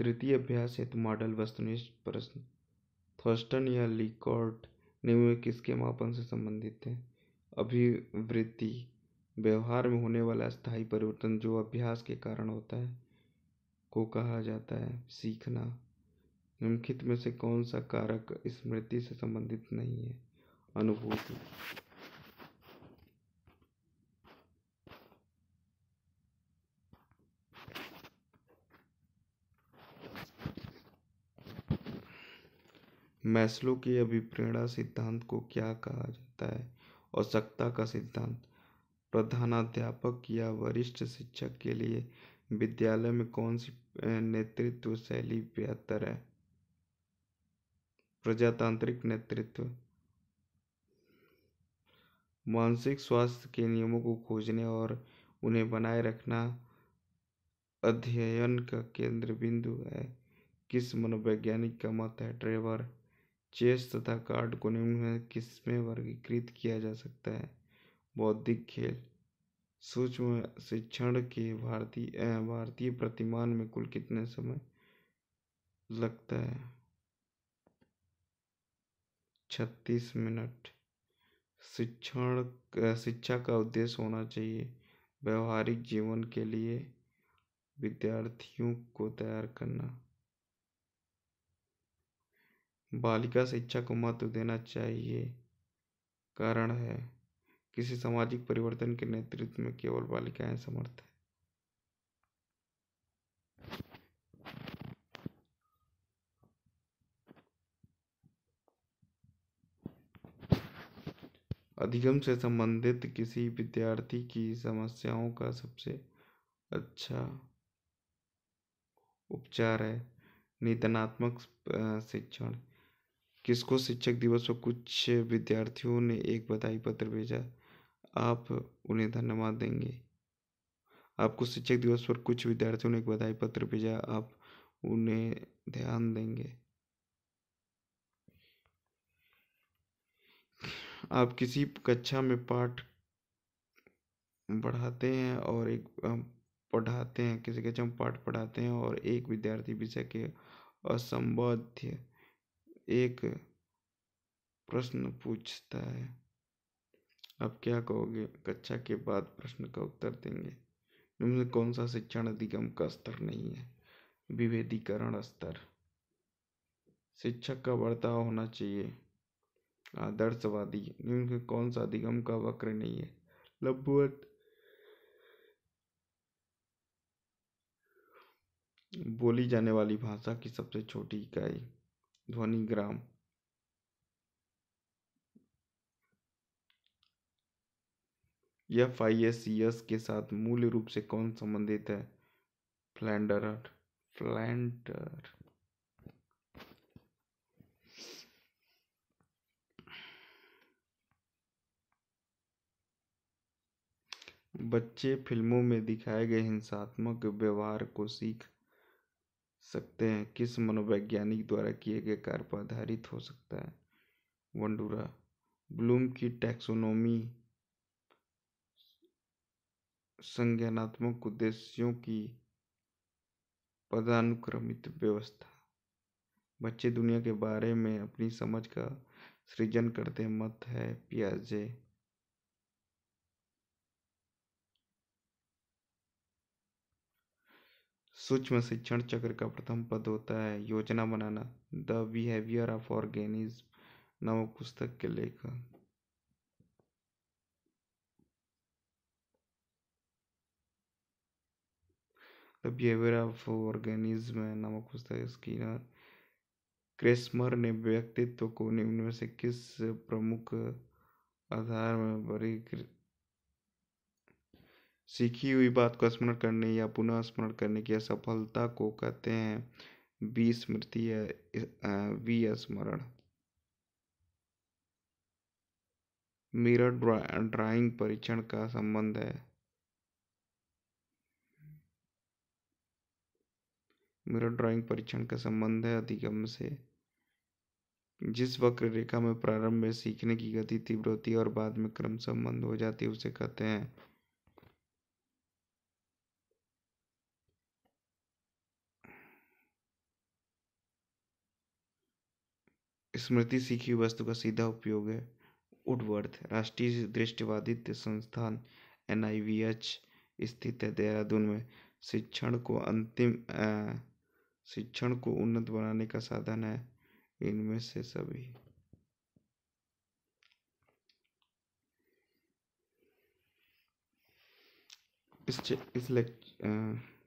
तृतीय अभ्यास हेतु मॉडल वस्तुनिष्ठ प्रश्न थॉर्स्टन या लिकॉर्ट निम्न किसके मापन से संबंधित है अभिवृत्ति व्यवहार में होने वाला स्थायी परिवर्तन जो अभ्यास के कारण होता है को कहा जाता है सीखना निम्नलिखित में से कौन सा कारक स्मृति से संबंधित नहीं है अनुभूति मैस्लो के अभिप्रेरणा सिद्धांत को क्या कहा जाता है सत्ता का सिद्धांत प्रधानाध्यापक या वरिष्ठ शिक्षक के लिए विद्यालय में कौन सी नेतृत्व शैली बेहतर है प्रजातांत्रिक नेतृत्व मानसिक स्वास्थ्य के नियमों को खोजने और उन्हें बनाए रखना अध्ययन का केंद्र बिंदु है किस मनोवैज्ञानिक का मत है ट्रेवर चेस तथा कार्ड को निम्न में किसमें वर्गीकृत किया जा सकता है बौद्धिक खेल सूक्ष्म शिक्षण के भारतीय भारतीय प्रतिमान में कुल कितने समय लगता है छत्तीस मिनट शिक्षण शिक्षा का उद्देश्य होना चाहिए व्यवहारिक जीवन के लिए विद्यार्थियों को तैयार करना बालिका शिक्षा को महत्व देना चाहिए कारण है किसी सामाजिक परिवर्तन के नेतृत्व में केवल बालिकाएं समर्थ है अधिगम से संबंधित किसी विद्यार्थी की समस्याओं का सबसे अच्छा उपचार है नितनात्मक शिक्षण किसको शिक्षक दिवस पर कुछ विद्यार्थियों ने एक बधाई पत्र भेजा आप उन्हें धन्यवाद देंगे आपको शिक्षक दिवस पर कुछ विद्यार्थियों ने एक बधाई पत्र भेजा आप उन्हें ध्यान देंगे आप किसी कक्षा में पाठ बढ़ाते हैं और एक पढ़ाते हैं किसी कक्षा में पाठ पढ़ाते हैं और एक विद्यार्थी विषय के असंबद्ध एक प्रश्न पूछता है आप क्या कहोगे कक्षा के बाद प्रश्न का उत्तर देंगे निम्न कौन सा शिक्षण अधिगम का स्तर नहीं है विभेदीकरण स्तर शिक्षक का बर्ताव होना चाहिए आदर्शवादी निम्न कौन सा अधिगम का वक्र नहीं है लंबवत बोली जाने वाली भाषा की सबसे छोटी इकाई ध्वनिग्राम F I S yes e के साथ मूल रूप से कौन संबंधित है फ्लैंडर फ्लैंडर बच्चे फिल्मों में दिखाए गए हिंसात्मक व्यवहार को सीख सकते हैं किस मनोवैज्ञानिक द्वारा किए गए कार्य पर आधारित हो सकता है वंडूरा ब्लूम की टैक्सोनोमी संज्ञानात्मक उद्देश्यों की पदानुक्रमित व्यवस्था बच्चे दुनिया के बारे में अपनी समझ का सृजन करते मत है पियाजे सूक्ष्म शिक्षण चक्र का प्रथम पद होता है योजना बनाना द बिहेवियर ऑफ ऑर्गेनिज्म नामक पुस्तक के लेखक द बिहेवियर ऑफ ऑर्गेनिज्म नामक पुस्तक स्कीनर क्रेस्मर ने व्यक्तित्व को निम्न में से किस प्रमुख आधार में वर्गीकृत सीखी हुई बात को स्मरण करने या पुनः स्मरण करने की असफलता को कहते हैं विस्मृति या विस्मरण मिरर ड्राइंग परीक्षण का संबंध है मिरर ड्राइंग परीक्षण का संबंध है अधिगम से जिस वक्र रेखा में प्रारंभ में सीखने की गति तीव्र होती है और बाद में क्रम संबंध हो जाती है उसे कहते हैं स्मृति सीखी वस्तु का सीधा उपयोग है उडवर्थ राष्ट्रीय दृष्टिवादित्य संस्थान एन स्थित है देहरादून में शिक्षण को अंतिम शिक्षण को उन्नत बनाने का साधन है इनमें से सभी इस इस लेक्चर